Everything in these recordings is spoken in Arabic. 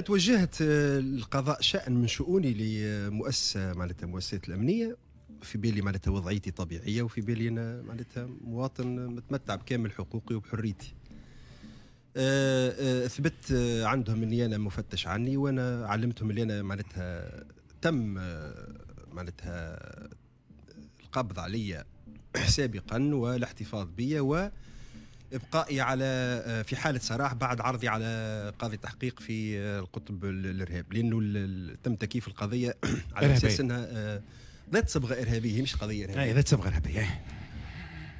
توجهت آه، للقضاء شان من شؤوني لمؤسسه معناتها المؤسسات الامنيه في بالي معناتها وضعيتي طبيعيه وفي بالي انا معناتها مواطن متمتع بكامل حقوقي وبحريتي آه، آه، اثبت عندهم اني انا مفتش عني وانا علمتهم اللي انا معناتها تم معناتها القبض عليا سابقا والاحتفاظ بي و ابقائي على آه، في حاله سراح بعد عرضي على قاضي التحقيق في آه، القطب الارهاب لانه تم تكييف القضيه على اساس انها ذات آه، صبغه ارهابيه مش قضيه ارهابيه ذات إيه، صبغه ارهابيه إيه.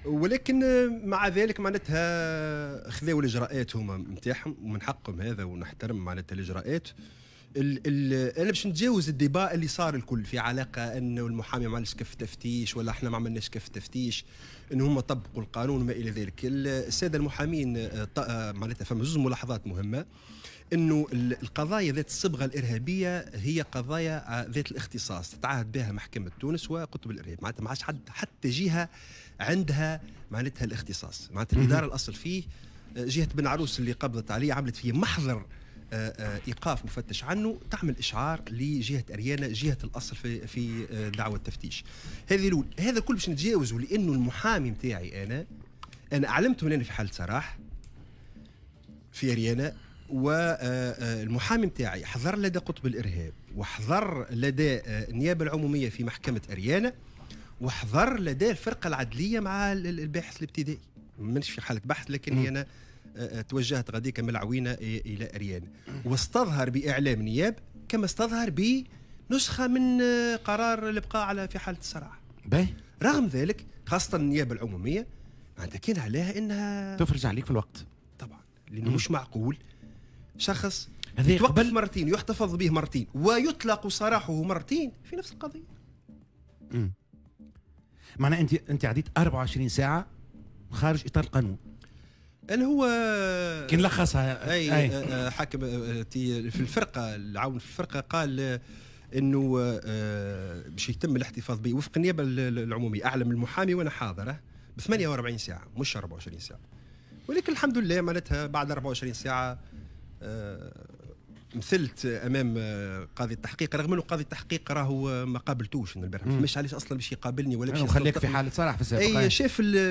ولكن مع ذلك معناتها خذوا الاجراءات هما نتاعهم ومن حقهم هذا ونحترم معناتها الاجراءات ال ال انا باش نتجاوز الديبا اللي صار الكل في علاقه انه المحامي ما عملش كف تفتيش ولا احنا ما عملناش كف تفتيش ان هم طبقوا القانون وما الى ذلك الساده المحامين آه، آه، معناتها فما زوج ملاحظات مهمه انه القضايا ذات الصبغه الارهابيه هي قضايا آه، ذات الاختصاص تتعهد بها محكمه تونس وقطب الارهاب معناتها ما عادش حد حتى جهه عندها معناتها الاختصاص معناتها الاداره الاصل فيه جهه بن عروس اللي قبضت عليه عملت فيه محضر آه، آه، ايقاف مفتش عنه تعمل اشعار لجهه اريانا جهه الاصل في في آه، دعوه التفتيش هذه الاولى هذا كل باش نتجاوزه لانه المحامي نتاعي انا انا اعلمته من انا في حاله سراح في اريانا والمحامي نتاعي حضر لدى قطب الارهاب وحضر لدى النيابه العموميه في محكمه اريانا وحضر لدى الفرقه العدليه مع الباحث الابتدائي منش في حاله بحث لكن انا آه، آه، توجهت غادي من العوينه الى اريان واستظهر باعلام نياب كما استظهر بنسخه من آه، قرار الابقاء على في حاله الصراع باهي رغم ذلك خاصه النيابه العموميه معناتها كان عليها انها تفرج عليك في الوقت طبعا لانه مش معقول شخص يتوقف مرتين يحتفظ به مرتين ويطلق سراحه مرتين في نفس القضيه معناها انت انت عديت 24 ساعه خارج اطار القانون اللي هو كي نلخصها اي, أي. أه، أه، حكم أه، في الفرقه العون في الفرقه قال انه باش يتم الاحتفاظ به وفق النيابه العموميه اعلم المحامي وانا حاضره ب 48 ساعه مش 24 ساعه ولكن الحمد لله معناتها بعد 24 ساعه مثلت امام آه، قاضي التحقيق رغم انه قاضي التحقيق راهو ما قابلتوش انا البارح مش علاش اصلا باش يقابلني ولا باش آه، خليك في حاله صراحه في السابق اي آه.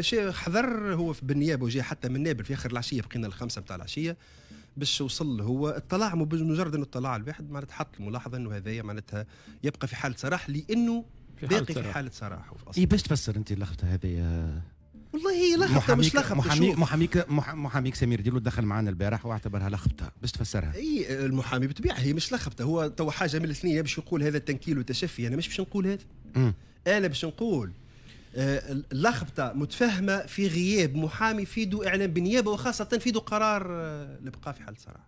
شاف حضر هو بالنيابه وجاء حتى من نابل في اخر العشيه بقينا الخمسه نتاع العشيه باش وصل هو اطلع مجرد انه اطلع الواحد معناتها حط الملاحظه انه هذايا معناتها يبقى في حاله صراح لانه باقي في حاله صراحه اي باش تفسر انت اللخبطه هذه والله هي لخبطه محاميك مش لخبطه محاميك محاميك محاميك سمير ديلو دخل معنا البارح واعتبرها لخبطه باش تفسرها اي المحامي بطبيعه هي مش لخبطه هو تو حاجه من الاثنين باش يقول هذا التنكيل وتشفي انا مش باش نقول هذا انا باش نقول اللخبطه آه، متفهمه في غياب محامي فيدو اعلام بالنيابه وخاصه فيدو قرار آه، بقى في حال صراحة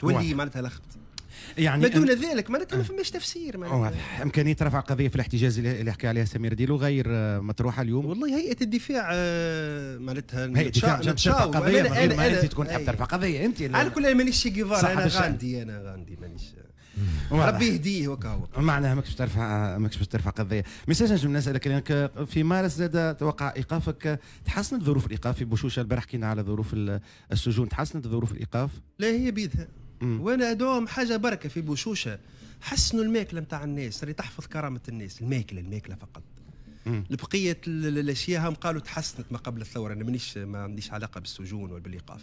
تولي معناتها لخبطه يعني دون ذلك معناتها ما آه. فماش تفسير واضح امكانيه رفع قضيه في الاحتجاز اللي حكى عليها سمير ديلو غير آه، مطروحه اليوم والله هيئه الدفاع آه، معناتها هيئه الدفاع ترفع قضيه أنا أنا انت تكون تحب ترفع قضيه انت على كل مانيش شي جيفار انا غاندي انا غاندي مانيش ربي يهديه هكا هو معناها ماكش ترفع ماكش باش ترفع قضيه ميساج نجم نسالك لانك في مارس زاد توقع ايقافك تحسنت ظروف الايقاف في بشوشه البارح حكينا على ظروف السجون تحسنت ظروف الايقاف لا هي بيدها وانا ادوم حاجه بركه في بشوشه حسنوا الماكله نتاع الناس اللي تحفظ كرامه الناس الماكله الماكله فقط البقيه الاشياء هم قالوا تحسنت ما قبل الثوره انا مانيش ما عنديش علاقه بالسجون ولا بالايقاف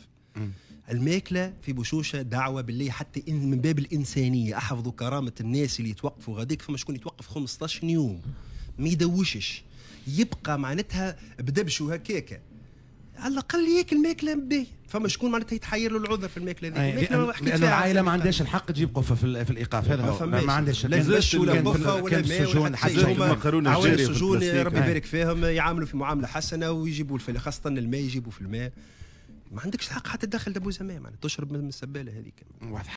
الماكله في بشوشه دعوه باللي حتى من باب الانسانيه احفظوا كرامه الناس اللي يتوقفوا غاديك فما شكون يتوقف 15 يوم ما يدوشش يبقى معناتها بدبشو هكاكا على الاقل ياكل ماكله باهيه فما شكون معناتها يتحير له العذر في الماكله هذه لأن, لأن العائله ما عندهاش الحق تجيب قفه في, في الايقاف هذا ما عندهاش لا زاش ولا قفه ولا السجون حتى المكرونه عوائل السجون ربي يبارك فيهم يعاملوا في معامله حسنه ويجيبوا خاصه الماء يجيبوا في الماء ما عندكش الحق حتى تدخل دبوزه ماء معناتها تشرب من السباله هذيك